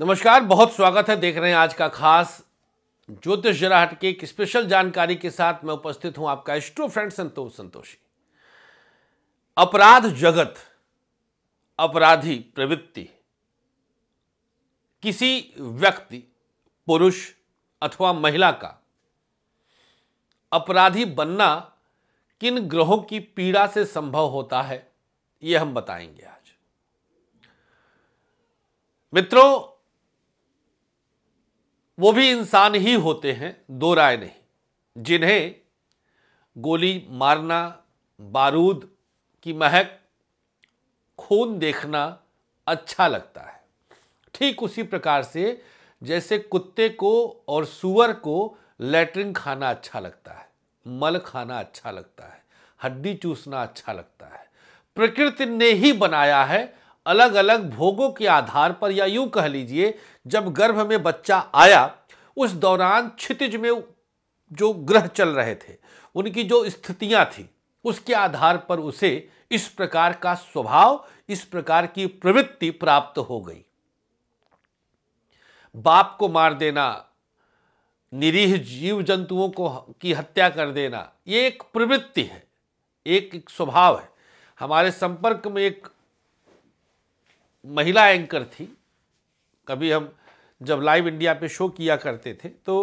नमस्कार बहुत स्वागत है देख रहे हैं आज का खास ज्योतिष जराहट की एक स्पेशल जानकारी के साथ मैं उपस्थित हूं आपका स्ट्रो फ्रेंड संतोष संतोषी अपराध जगत अपराधी प्रवृत्ति किसी व्यक्ति पुरुष अथवा महिला का अपराधी बनना किन ग्रहों की पीड़ा से संभव होता है यह हम बताएंगे आज मित्रों वो भी इंसान ही होते हैं दो राय नहीं जिन्हें गोली मारना बारूद की महक खून देखना अच्छा लगता है ठीक उसी प्रकार से जैसे कुत्ते को और सुअर को लेटरिन खाना अच्छा लगता है मल खाना अच्छा लगता है हड्डी चूसना अच्छा लगता है प्रकृति ने ही बनाया है अलग अलग भोगों के आधार पर या यूं कह लीजिए जब गर्भ में बच्चा आया उस दौरान क्षितिज में जो ग्रह चल रहे थे उनकी जो स्थितियां थी उसके आधार पर उसे इस प्रकार का स्वभाव इस प्रकार की प्रवृत्ति प्राप्त हो गई बाप को मार देना निरीह जीव जंतुओं को की हत्या कर देना ये एक प्रवृत्ति है एक, एक स्वभाव है हमारे संपर्क में एक महिला एंकर थी कभी हम जब लाइव इंडिया पे शो किया करते थे तो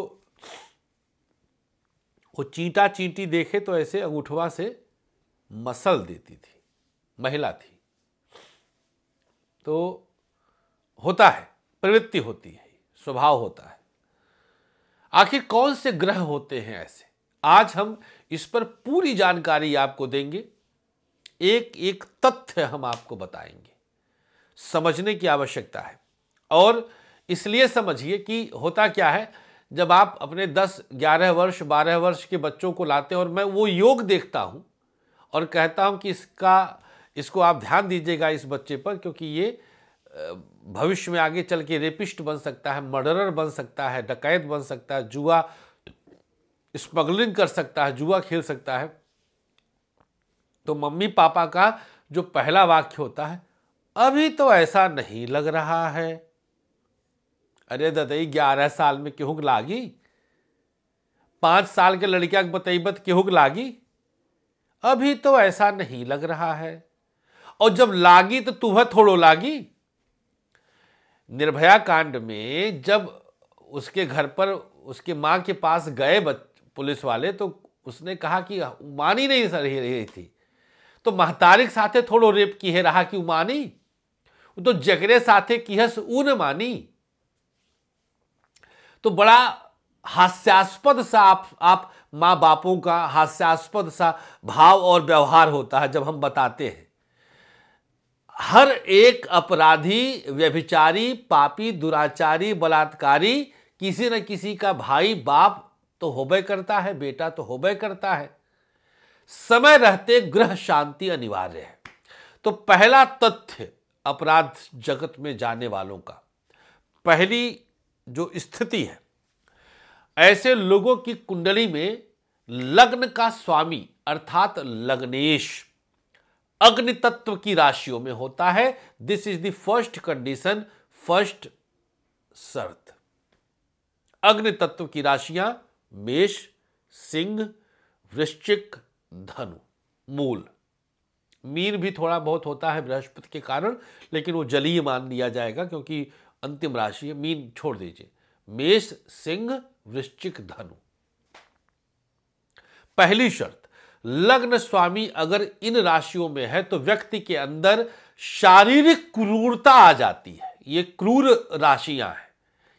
वो चींटा चींटी देखे तो ऐसे अंगूठवा से मसल देती थी महिला थी तो होता है प्रवृत्ति होती है स्वभाव होता है आखिर कौन से ग्रह होते हैं ऐसे आज हम इस पर पूरी जानकारी आपको देंगे एक एक तथ्य हम आपको बताएंगे समझने की आवश्यकता है और इसलिए समझिए कि होता क्या है जब आप अपने 10, 11 वर्ष 12 वर्ष के बच्चों को लाते हैं और मैं वो योग देखता हूँ और कहता हूँ कि इसका इसको आप ध्यान दीजिएगा इस बच्चे पर क्योंकि ये भविष्य में आगे चल के रेपिस्ट बन सकता है मर्डरर बन सकता है डकैत बन सकता है जुआ स्मगलिंग कर सकता है जुआ खेल सकता है तो मम्मी पापा का जो पहला वाक्य होता है अभी तो ऐसा नहीं लग रहा है अरे दतई ग्यारह साल में क्यों लागी पांच साल के लड़किया बताई बतईबत क्यों लागी अभी तो ऐसा नहीं लग रहा है और जब लागी तो तुह थोड़ो लागी निर्भया कांड में जब उसके घर पर उसके मां के पास गए पुलिस वाले तो उसने कहा कि मानी नहीं सही रही थी तो महतारिक साथे थोड़ो रेप की है रहा कि मानी तो जगरे साथे की हस ऊन मानी तो बड़ा हास्यास्पद सा आप आप माँ बापों का हास्यास्पद सा भाव और व्यवहार होता है जब हम बताते हैं हर एक अपराधी व्यभिचारी पापी दुराचारी बलात्कारी किसी न किसी का भाई बाप तो होबे करता है बेटा तो होबे करता है समय रहते गृह शांति अनिवार्य है तो पहला तथ्य अपराध जगत में जाने वालों का पहली जो स्थिति है ऐसे लोगों की कुंडली में लग्न का स्वामी अर्थात लग्नेश अग्नि तत्व की राशियों में होता है this is the first condition first शर्त अग्नि तत्व की राशियां मेष सिंह वृश्चिक धनु मूल मीन भी थोड़ा बहुत होता है बृहस्पति के कारण लेकिन वो जलीय मान लिया जाएगा क्योंकि अंतिम राशि है मीन छोड़ दीजिए मेष सिंह वृश्चिक धनु पहली शर्त लग्न स्वामी अगर इन राशियों में है तो व्यक्ति के अंदर शारीरिक क्रूरता आ जाती है ये क्रूर राशियां हैं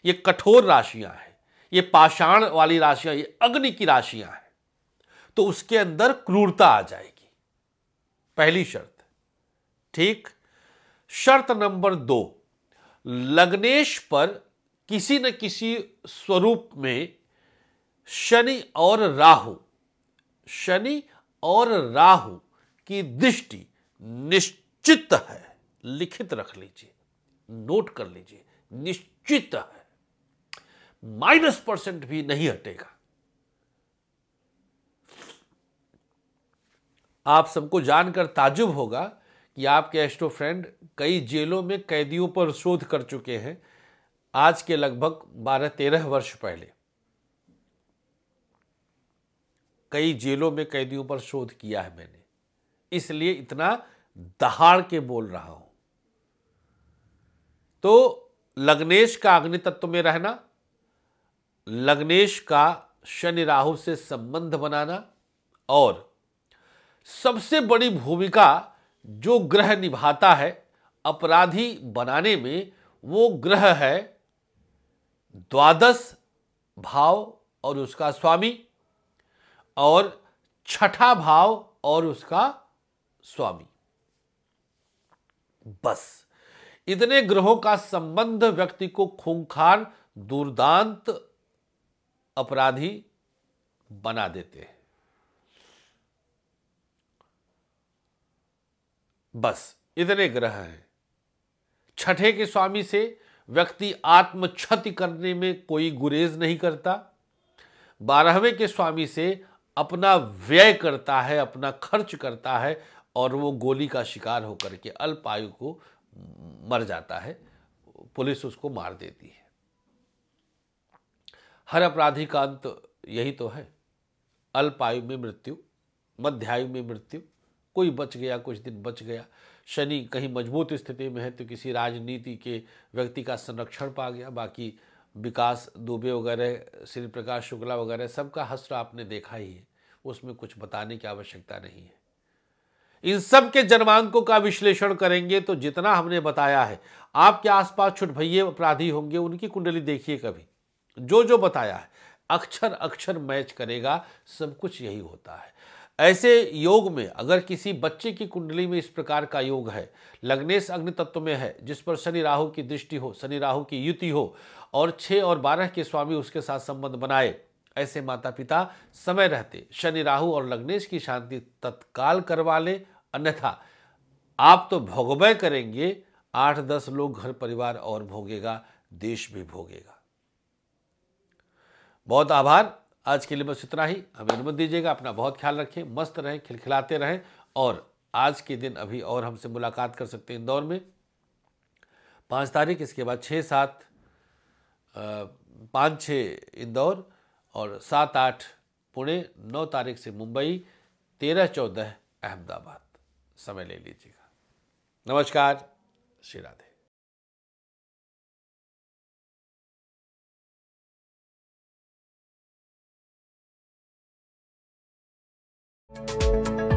ये कठोर राशियां हैं ये पाषाण वाली राशियां ये अग्नि की राशियां हैं तो उसके अंदर क्रूरता आ जाएगी पहली शर्त ठीक शर्त नंबर दो लग्नेश पर किसी न किसी स्वरूप में शनि और राहु शनि और राहु की दृष्टि निश्चित है लिखित रख लीजिए नोट कर लीजिए निश्चित है माइनस परसेंट भी नहीं हटेगा आप सबको जानकर ताजुब होगा कि आपके एस्टो फ्रेंड कई जेलों में कैदियों पर शोध कर चुके हैं आज के लगभग बारह तेरह वर्ष पहले कई जेलों में कैदियों पर शोध किया है मैंने इसलिए इतना दहाड़ के बोल रहा हूं तो लग्नेश का अग्नि तत्व में रहना लग्नेश का शनि राहु से संबंध बनाना और सबसे बड़ी भूमिका जो ग्रह निभाता है अपराधी बनाने में वो ग्रह है द्वादश भाव और उसका स्वामी और छठा भाव और उसका स्वामी बस इतने ग्रहों का संबंध व्यक्ति को खूंखार दुर्दांत अपराधी बना देते हैं बस इतने ग्रह हैं छठे के स्वामी से व्यक्ति आत्म क्षति करने में कोई गुरेज नहीं करता बारहवें के स्वामी से अपना व्यय करता है अपना खर्च करता है और वो गोली का शिकार होकर के अल्प आयु को मर जाता है पुलिस उसको मार देती है हर अपराधी का अंत यही तो है अल्प आयु में मृत्यु मध्यायु में मृत्यु कोई बच गया कुछ दिन बच गया शनि कहीं मजबूत स्थिति में है तो किसी राजनीति के व्यक्ति का संरक्षण पा गया बाकी विकास दुबे वगैरह श्री प्रकाश शुक्ला वगैरह सबका हस्त्र आपने देखा ही है उसमें कुछ बताने की आवश्यकता नहीं है इन सब के जन्मांकों का विश्लेषण करेंगे तो जितना हमने बताया है आपके आसपास छुट भैये अपराधी होंगे उनकी कुंडली देखिए कभी जो जो बताया है अक्षर अक्षर मैच करेगा सब कुछ यही होता है ऐसे योग में अगर किसी बच्चे की कुंडली में इस प्रकार का योग है लग्नेश अग्नि तत्व में है जिस पर शनि राहु की दृष्टि हो शनि राहु की युति हो और छः और बारह के स्वामी उसके साथ संबंध बनाए ऐसे माता पिता समय रहते शनि राहु और लग्नेश की शांति तत्काल करवा लें अन्यथा आप तो भोगवय करेंगे आठ दस लोग घर परिवार और भोगेगा देश भी भोगेगा बहुत आभार आज के लिए बस इतना ही हमें अनुमति दीजिएगा अपना बहुत ख्याल रखें मस्त रहें खिलखिलाते रहें और आज के दिन अभी और हमसे मुलाकात कर सकते हैं इंदौर में पाँच तारीख इसके बाद छः सात पाँच छः इंदौर और सात आठ पुणे नौ तारीख से मुंबई तेरह चौदह अहमदाबाद समय ले लीजिएगा नमस्कार श्री राधे you.